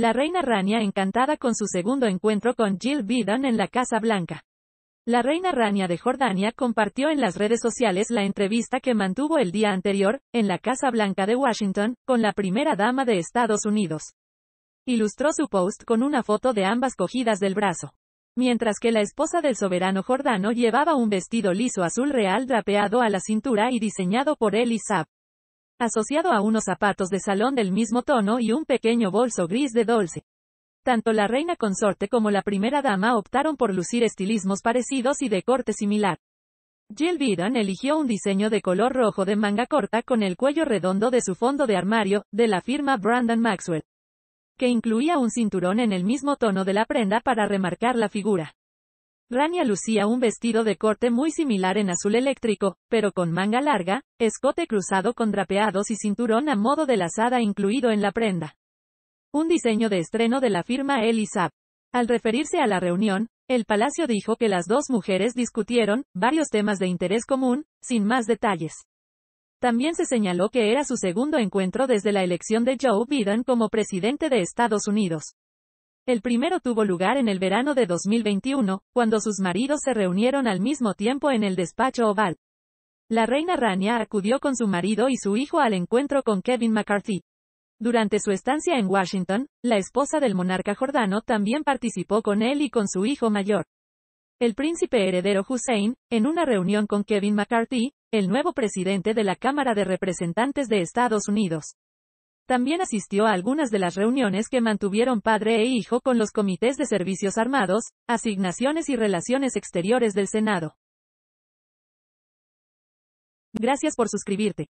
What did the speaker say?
La reina Rania encantada con su segundo encuentro con Jill Biden en la Casa Blanca. La reina Rania de Jordania compartió en las redes sociales la entrevista que mantuvo el día anterior, en la Casa Blanca de Washington, con la primera dama de Estados Unidos. Ilustró su post con una foto de ambas cogidas del brazo. Mientras que la esposa del soberano jordano llevaba un vestido liso azul real drapeado a la cintura y diseñado por Elisab asociado a unos zapatos de salón del mismo tono y un pequeño bolso gris de dulce. Tanto la reina consorte como la primera dama optaron por lucir estilismos parecidos y de corte similar. Jill Biden eligió un diseño de color rojo de manga corta con el cuello redondo de su fondo de armario, de la firma Brandon Maxwell, que incluía un cinturón en el mismo tono de la prenda para remarcar la figura. Rania lucía un vestido de corte muy similar en azul eléctrico, pero con manga larga, escote cruzado con drapeados y cinturón a modo de lazada incluido en la prenda. Un diseño de estreno de la firma Elisab. Al referirse a la reunión, el palacio dijo que las dos mujeres discutieron varios temas de interés común, sin más detalles. También se señaló que era su segundo encuentro desde la elección de Joe Biden como presidente de Estados Unidos. El primero tuvo lugar en el verano de 2021, cuando sus maridos se reunieron al mismo tiempo en el despacho oval. La reina Rania acudió con su marido y su hijo al encuentro con Kevin McCarthy. Durante su estancia en Washington, la esposa del monarca jordano también participó con él y con su hijo mayor. El príncipe heredero Hussein, en una reunión con Kevin McCarthy, el nuevo presidente de la Cámara de Representantes de Estados Unidos. También asistió a algunas de las reuniones que mantuvieron padre e hijo con los comités de servicios armados, asignaciones y relaciones exteriores del Senado. Gracias por suscribirte.